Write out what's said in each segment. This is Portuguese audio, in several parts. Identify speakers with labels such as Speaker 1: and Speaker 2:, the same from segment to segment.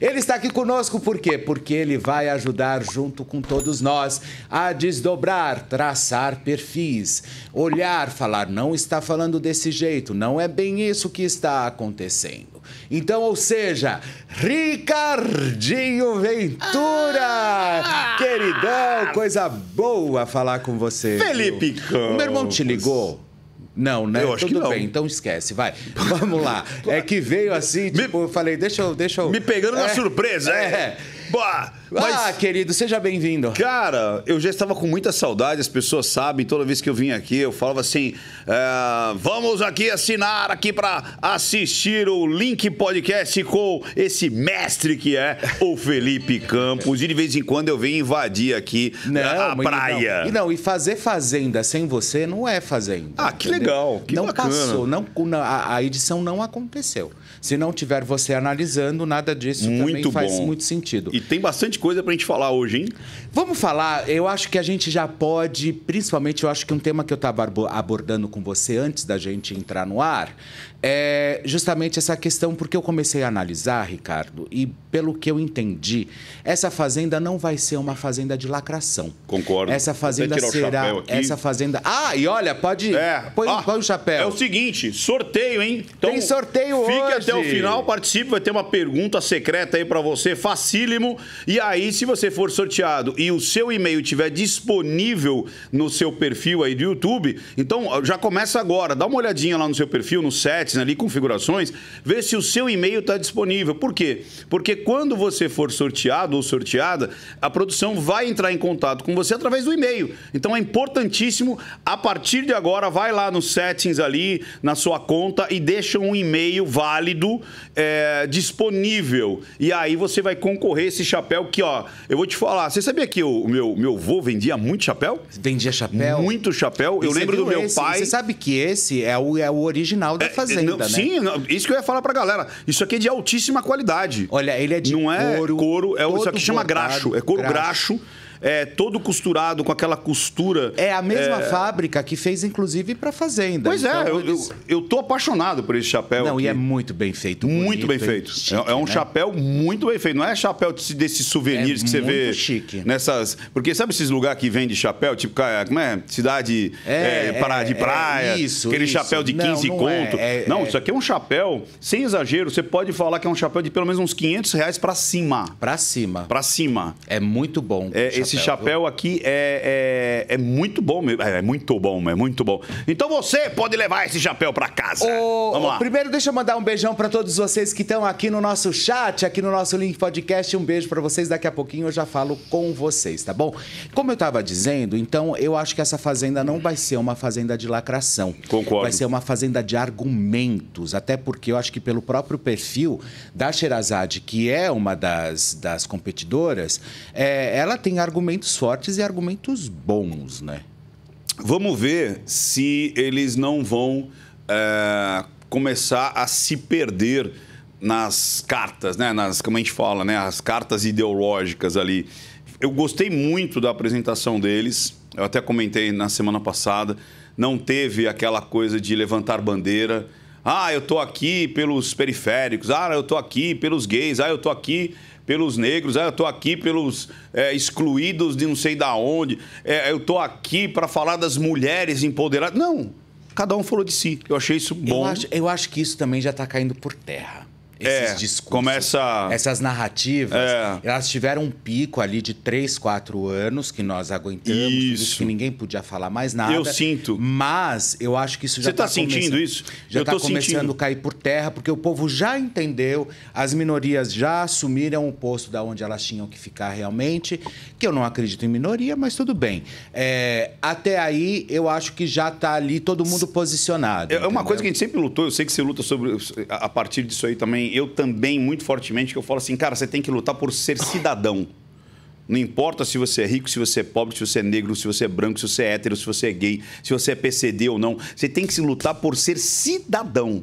Speaker 1: Ele está aqui conosco por quê? Porque ele vai ajudar junto com todos nós a desdobrar, traçar perfis, olhar, falar, não está falando desse jeito, não é bem isso que está acontecendo. Então, ou seja, Ricardinho Ventura! Ah! Queridão, coisa boa falar com você. Felipe Campos. Meu irmão te ligou não, né? Eu acho Tudo que não. bem, então esquece, vai. Vamos lá. É que veio assim, tipo, me, eu falei, deixa eu, deixa eu... Me pegando é, na surpresa, é. é. Bah, ah, mas... Ah, querido, seja bem-vindo. Cara, eu já estava
Speaker 2: com muita saudade, as pessoas sabem, toda vez que eu vim aqui, eu falava assim: é, vamos aqui assinar aqui para assistir o Link Podcast com esse mestre que é o Felipe Campos. E de vez em quando eu venho invadir aqui é, não, a praia. Não. E
Speaker 1: não, e fazer fazenda sem você não é fazenda. Ah, que entendeu? legal. Que não bacana. passou, não, a edição não aconteceu. Se não tiver você analisando, nada disso muito também faz bom. muito sentido. E tem bastante coisa para a gente falar hoje, hein? Vamos falar. Eu acho que a gente já pode, principalmente, eu acho que um tema que eu estava abordando com você antes da gente entrar no ar é justamente essa questão, porque eu comecei a analisar, Ricardo, e pelo que eu entendi, essa fazenda não vai ser uma fazenda de lacração. Concordo. Essa fazenda será. Essa fazenda. Ah, e olha, pode. É. Põe, ah, põe o chapéu. É o seguinte,
Speaker 2: sorteio, hein? Então, Tem sorteio fique hoje até o final, participe, vai ter uma pergunta secreta aí para você, facílimo. E aí, se você for sorteado e o seu e-mail estiver disponível no seu perfil aí do YouTube, então já começa agora, dá uma olhadinha lá no seu perfil, no settings ali, configurações, vê se o seu e-mail está disponível. Por quê? Porque quando você for sorteado ou sorteada, a produção vai entrar em contato com você através do e-mail. Então é importantíssimo, a partir de agora, vai lá nos settings ali, na sua conta e deixa um e-mail válido é, disponível. E aí você vai concorrer esse chapéu que, ó, eu vou te falar. Você sabia que o meu, meu avô vendia muito
Speaker 1: chapéu? Vendia chapéu? Muito chapéu. E eu lembro do meu esse? pai. Você sabe que esse é o, é o original da é, é fazenda, não, né? Sim, não, isso que eu ia falar pra galera. Isso aqui é de altíssima qualidade. Olha, ele
Speaker 2: é de não couro. Não é couro, é, isso aqui bordado, chama graxo. É couro graxo. graxo é, todo costurado com
Speaker 1: aquela costura. É a mesma é... fábrica que fez, inclusive, para Fazenda. Pois é, então, é, eu,
Speaker 2: eles... eu, tô apaixonado por esse chapéu. Não, aqui. e é muito bem feito. Muito bonito, bem feito. Chique, é, é, um né? chapéu muito bem feito. Não é chapéu desses souvenirs é que você vê. chique. Nessas. Porque sabe esses lugares que vende chapéu, tipo, como é? Cidade é, para, de praia. isso. Aquele isso. chapéu de 15 não, não conto. não, isso aqui é um chapéu, sem exagero, você pode falar que é um chapéu de pelo menos uns 500 reais para cima. Para cima. Para cima. É muito bom. É, esse chapéu viu? aqui é, é, é, muito bom mesmo. É, é, muito bom, é muito bom. Então você pode levar esse chapéu para
Speaker 1: casa. Ô, Vamos lá. primeiro, deixa eu mandar um beijão para todos vocês que estão aqui no nosso chat, aqui no nosso Link Podcast. Um beijo para vocês. Daqui a pouquinho eu já falo com vocês, tá bom? Como eu estava dizendo, então eu acho que essa fazenda não vai ser uma fazenda de lacração. Concordo. Vai ser uma fazenda de argumentos. Até porque eu acho que pelo próprio perfil da Sherazade, que é uma das, das competidoras, é, ela tem argumentos argumentos fortes e argumentos bons, né? Vamos ver se eles não vão
Speaker 2: é, começar a se perder nas cartas, né? Nas, como a gente fala, né? As cartas ideológicas ali. Eu gostei muito da apresentação deles. Eu até comentei na semana passada. Não teve aquela coisa de levantar bandeira. Ah, eu tô aqui pelos periféricos. Ah, eu tô aqui pelos gays. Ah, eu tô aqui pelos negros. Ah, eu tô aqui pelos é, excluídos de não sei da onde. É, eu tô aqui para falar das mulheres empoderadas. Não.
Speaker 1: Cada um falou de si.
Speaker 2: Eu achei isso bom. Eu acho,
Speaker 1: eu acho que isso também já está caindo por terra. É, esses é, discursos. Começa... Essas narrativas, é. elas tiveram um pico ali de 3, 4 anos que nós aguentamos, isso. que ninguém podia falar mais nada. Eu sinto. Mas eu acho que isso já está tá, tá sentindo isso? Já está começando sentindo. a cair por terra, porque o povo já entendeu, as minorias já assumiram o posto da onde elas tinham que ficar realmente, que eu não acredito em minoria, mas tudo bem. É, até aí, eu acho que já está ali todo mundo posicionado. É entendeu? uma coisa que a
Speaker 2: gente sempre lutou, eu sei que você luta sobre a partir disso aí também eu também, muito fortemente, que eu falo assim, cara, você tem que lutar por ser cidadão. Não importa se você é rico, se você é pobre, se você é negro, se você é branco, se você é hétero, se você é gay, se você é PCD ou não. Você tem que se lutar por ser cidadão.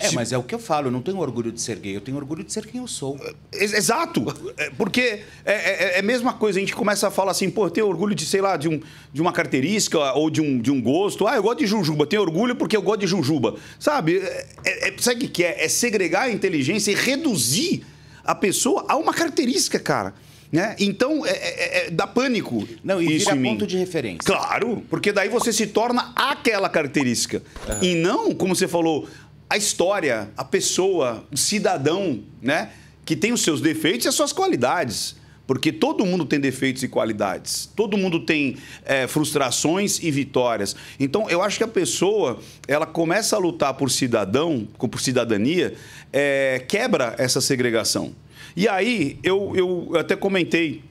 Speaker 2: É, tipo- mas é o que eu falo, eu não tenho orgulho de ser gay, eu tenho orgulho de ser quem eu sou. É, é, exato, é, porque é, é, é a mesma coisa, a gente começa a falar assim, pô, eu tenho orgulho de, sei lá, de, um, de uma característica ou de um, de um gosto. Ah, eu gosto de jujuba, tenho orgulho porque eu gosto de jujuba. Sabe, é, sabe o que é? É segregar a inteligência e reduzir a pessoa a uma característica, cara. Né? Então, é, é, é, dá pânico. Não, isso vira ponto de referência. Claro, porque daí você se torna aquela característica. Uhum. E não, como você falou, a história, a pessoa, o cidadão, né? Que tem os seus defeitos e as suas qualidades. Porque todo mundo tem defeitos e qualidades, todo mundo tem é, frustrações e vitórias. Então, eu acho que a pessoa, ela começa a lutar por cidadão, por cidadania, é, quebra essa segregação. E aí, eu, eu até comentei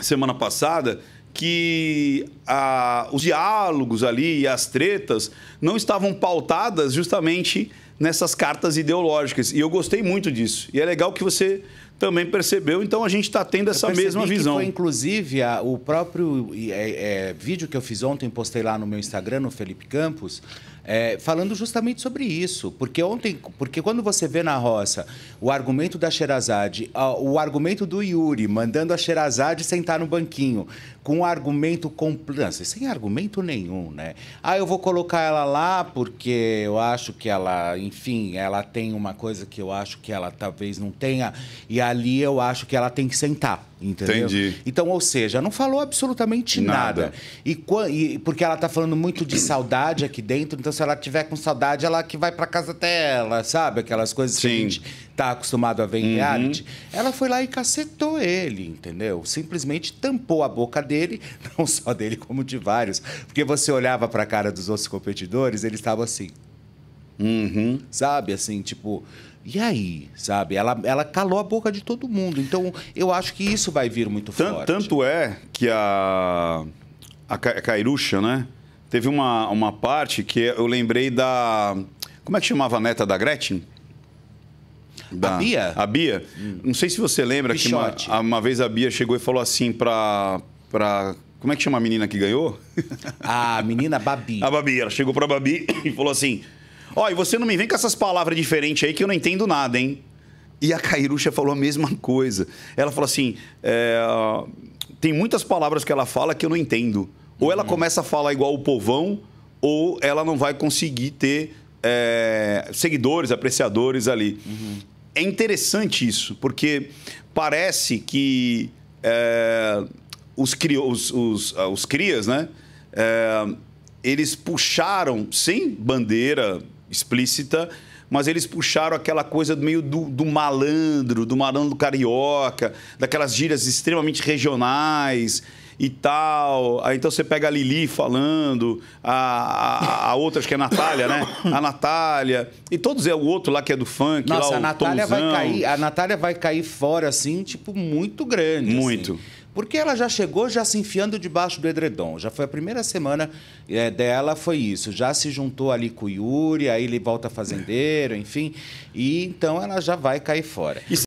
Speaker 2: semana passada que a, ah, os diálogos ali e as tretas não estavam pautadas justamente nessas cartas ideológicas. E eu gostei muito disso. E é legal que você também percebeu, então a gente está tendo essa mesma visão. foi,
Speaker 1: inclusive, a, o próprio é, é, vídeo que eu fiz ontem, postei lá no meu Instagram, no Felipe Campos, é, falando justamente sobre isso. Porque ontem, porque quando você vê na roça o argumento da Sherazade, o argumento do Yuri mandando a Sherazade sentar no banquinho, com um argumento completo, sem argumento nenhum, né? Ah, eu vou colocar ela lá porque eu acho que ela enfim, ela tem uma coisa que eu acho que ela talvez não tenha, e ali eu acho que ela tem que sentar, entendeu? Entendi. Então, ou seja, não falou absolutamente nada. nada. E, e, porque ela tá falando muito de saudade aqui dentro, então se ela tiver com saudade, ela que vai para casa até ela, sabe? Aquelas coisas Sim. que a gente tá acostumado a ver em uhum. reality. Ela foi lá e cacetou ele, entendeu? Simplesmente tampou a boca dele, não só dele, como de vários. Porque você olhava para a cara dos outros competidores, eles estavam assim. Uhum. Sabe, assim, tipo... E aí, sabe? Ela, ela calou a boca de todo mundo. Então, eu acho que isso vai vir muito forte. Tanto é que a,
Speaker 2: a Cairuxa, né? Teve uma, uma parte que eu lembrei da... Como é que chamava a neta da Gretchen? Da, a Bia? A Bia. Hum. Não sei se você lembra Pichote. que uma, uma vez a Bia chegou e falou assim pra... pra como é que chama a menina que ganhou? A menina Babi. A Babi. Ela chegou pra Babi e falou assim... Ó, e você não me vem com essas palavras diferentes aí que eu não entendo nada, hein? E a Cairucha falou a mesma coisa. Ela falou assim: é, tem muitas palavras que ela fala que eu não entendo. Ou ela uhum. começa a falar igual o povão, ou ela não vai conseguir ter é, seguidores, apreciadores ali. Uhum. É interessante isso, porque parece que é, os, cri, os, os, ah, os crias, né? É, eles puxaram, sem bandeira explícita, mas eles puxaram aquela coisa meio do, do malandro, do malandro carioca, daquelas gírias extremamente regionais e tal. Aí então você pega a Lili falando, a, a, a outra, acho que é a Natália, né? A Natália. E todos é o outro lá que é do funk. Nossa, lá, a Natália Tomzão. vai cair. A
Speaker 1: Natália vai cair fora, assim, tipo, muito grande. Assim. Muito. Assim. Porque ela já chegou já se enfiando debaixo do edredom. Já foi a primeira semana é, dela, foi isso. Já se juntou ali com o Yuri, aí ele volta fazendeiro, enfim. E então ela já vai cair fora. Isso